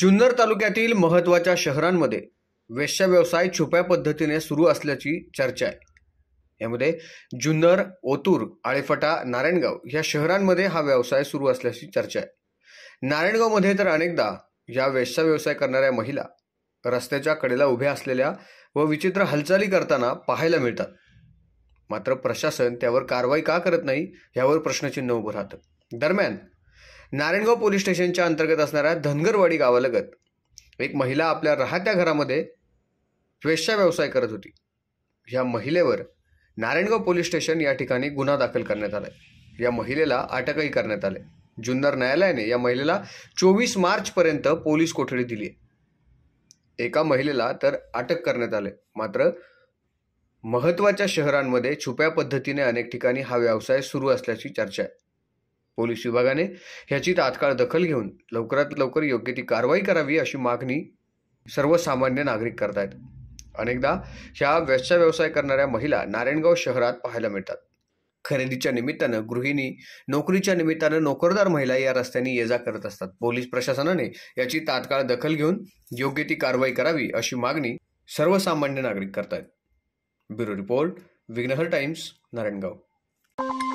जुन्नर तालुक्यातील महत्वाच्या शहरांमध्ये वेश्या व्यवसाय छुप्या पद्धतीने सुरू असल्याची चर्चा आहे यामध्ये जुन्नर ओतूर आळेफटा नारायणगाव या शहरांमध्ये हा व्यवसाय सुरू असल्याची चर्चा आहे नारायणगावमध्ये तर अनेकदा या वेश्या व्यवसाय करणाऱ्या महिला रस्त्याच्या कडेला उभ्या असलेल्या व विचित्र हालचाली करताना पाहायला मिळतात मात्र प्रशासन त्यावर कारवाई का करत नाही यावर प्रश्नचिन्ह उभं राहतं दरम्यान नारायणगाव पोलीस स्टेशनच्या अंतर्गत असणाऱ्या धनगरवाडी गावालगत एक महिला आपल्या राहत्या घरामध्ये वेश्या व्यवसाय करत होती या महिलेवर नारायणगाव पोलीस स्टेशन या ठिकाणी गुन्हा दाखल करण्यात आला या महिलेला अटकही करण्यात आले जुन्नर न्यायालयाने या महिलेला चोवीस मार्चपर्यंत पोलीस कोठडी दिली एका महिलेला तर अटक करण्यात आले मात्र महत्वाच्या शहरांमध्ये छुप्या पद्धतीने अनेक ठिकाणी हा व्यवसाय सुरू असल्याची चर्चा आहे पोलीस विभागाने ह्याची तात्काळ दखल घेऊन लवकरात लवकर योग्य ती कारवाई करावी अशी मागणी सर्वसामान्य नागरिक करतायत अनेकदा ह्या व्यसचा व्यवसाय करणाऱ्या महिला नारायणगाव शहरात पाहायला मिळतात खरेदीच्या निमित्तानं गृहिणी नोकरीच्या निमित्तानं नोकरदार महिला या रस्त्याने ये जा करत असतात पोलीस प्रशासनाने याची तात्काळ दखल घेऊन योग्य ती कारवाई करावी अशी मागणी सर्वसामान्य नागरिक करतायत bureau report Vighnahar Times Narayangaon